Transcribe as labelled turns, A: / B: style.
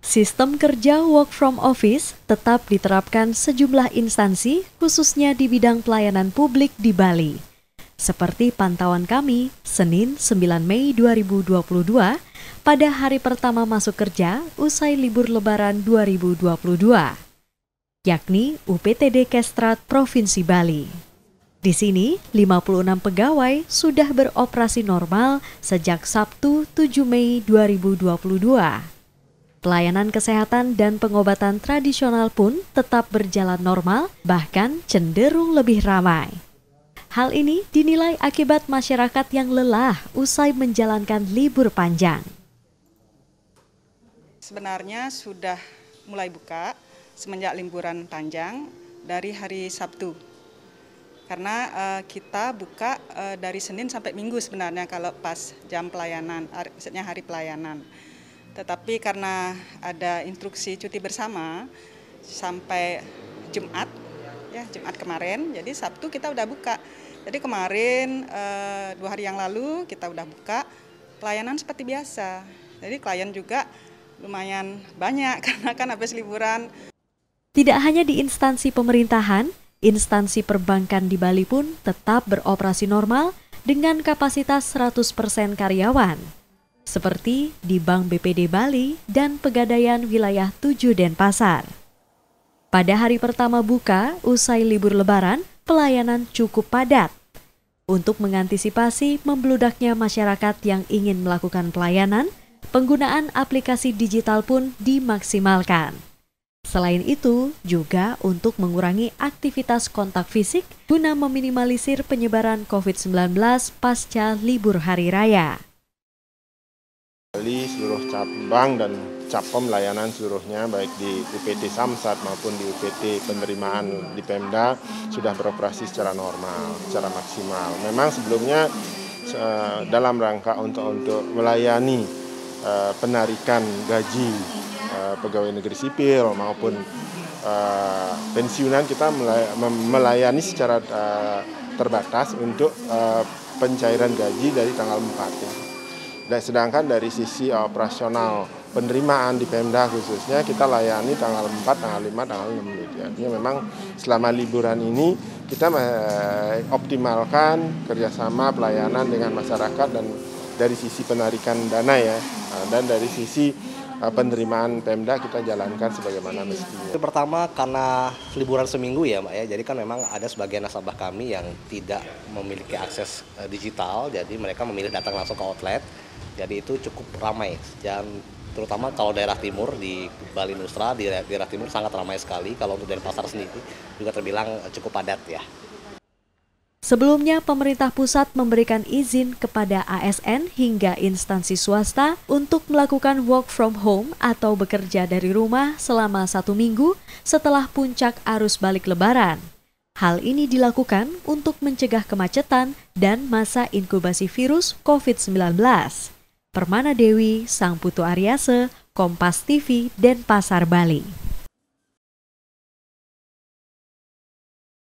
A: Sistem kerja work from office tetap diterapkan sejumlah instansi, khususnya di bidang pelayanan publik di Bali. Seperti pantauan kami, Senin 9 Mei 2022, pada hari pertama masuk kerja usai libur lebaran 2022, yakni UPTD Kestrat Provinsi Bali. Di sini, 56 pegawai sudah beroperasi normal sejak Sabtu 7 Mei 2022. Pelayanan kesehatan dan pengobatan tradisional pun tetap berjalan normal, bahkan cenderung lebih ramai. Hal ini dinilai akibat masyarakat yang lelah usai menjalankan libur panjang.
B: Sebenarnya sudah mulai buka semenjak liburan panjang dari hari Sabtu karena uh, kita buka uh, dari Senin sampai Minggu sebenarnya kalau pas jam pelayanan, maksudnya hari pelayanan. Tetapi karena ada instruksi cuti bersama sampai Jumat, ya Jumat kemarin, jadi Sabtu kita udah buka. Jadi kemarin uh, dua hari yang lalu kita udah buka pelayanan seperti biasa. Jadi klien juga lumayan banyak karena kan habis liburan.
A: Tidak hanya di instansi pemerintahan, Instansi perbankan di Bali pun tetap beroperasi normal dengan kapasitas 100% karyawan, seperti di Bank BPD Bali dan Pegadaian Wilayah 7 Denpasar. Pada hari pertama buka, usai libur lebaran, pelayanan cukup padat untuk mengantisipasi membludaknya masyarakat yang ingin melakukan pelayanan, penggunaan aplikasi digital pun dimaksimalkan. Selain itu, juga untuk mengurangi aktivitas kontak fisik guna meminimalisir penyebaran COVID-19 pasca libur hari raya.
C: Kali seluruh cabang dan capem layanan seluruhnya baik di UPT Samsat maupun di UPT penerimaan di Pemda sudah beroperasi secara normal, secara maksimal. Memang sebelumnya eh, dalam rangka untuk untuk melayani eh, penarikan gaji pegawai negeri sipil maupun uh, pensiunan kita melayani secara uh, terbatas untuk uh, pencairan gaji dari tanggal 4. Ya. Dan nah, sedangkan dari sisi operasional penerimaan di Pemda khususnya kita layani tanggal 4, tanggal 5, tanggal 6 Jadi gitu ya. Artinya memang selama liburan ini kita optimalkan kerjasama pelayanan dengan masyarakat dan dari sisi penarikan dana ya nah, dan dari sisi Eh, penerimaan Pemda kita jalankan sebagaimana mestinya. Pertama
B: karena liburan seminggu ya Mbak ya, jadi kan memang ada sebagian nasabah kami yang tidak memiliki akses eh, digital, jadi mereka memilih datang langsung ke outlet, jadi itu cukup ramai dan terutama kalau daerah timur di Bali Nusra di daerah timur sangat ramai sekali kalau untuk dari pasar sendiri juga terbilang eh, cukup padat ya
A: Sebelumnya, pemerintah pusat memberikan izin kepada ASN hingga instansi swasta untuk melakukan work from home atau bekerja dari rumah selama satu minggu setelah puncak arus balik Lebaran. Hal ini dilakukan untuk mencegah kemacetan dan masa inkubasi virus COVID-19. Permana Dewi, Sang Putu Aryase, Kompas TV, dan Pasar Bali.